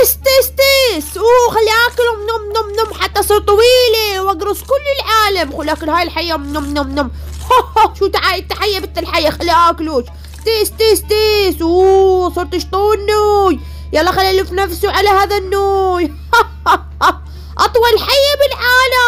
تيس تيس تيس اوه خلي اكلهم نم نم نم حتى صير طويله واقرص كل العالم خلي اكل هاي الحيه نم نم نم شو تعال التحيه بنت الحيه خلي اكلوش تيس تيس تيس اوه صرت شطون نوي يلا خلي الف نفسه على هذا النوي اطول حيه بالعالم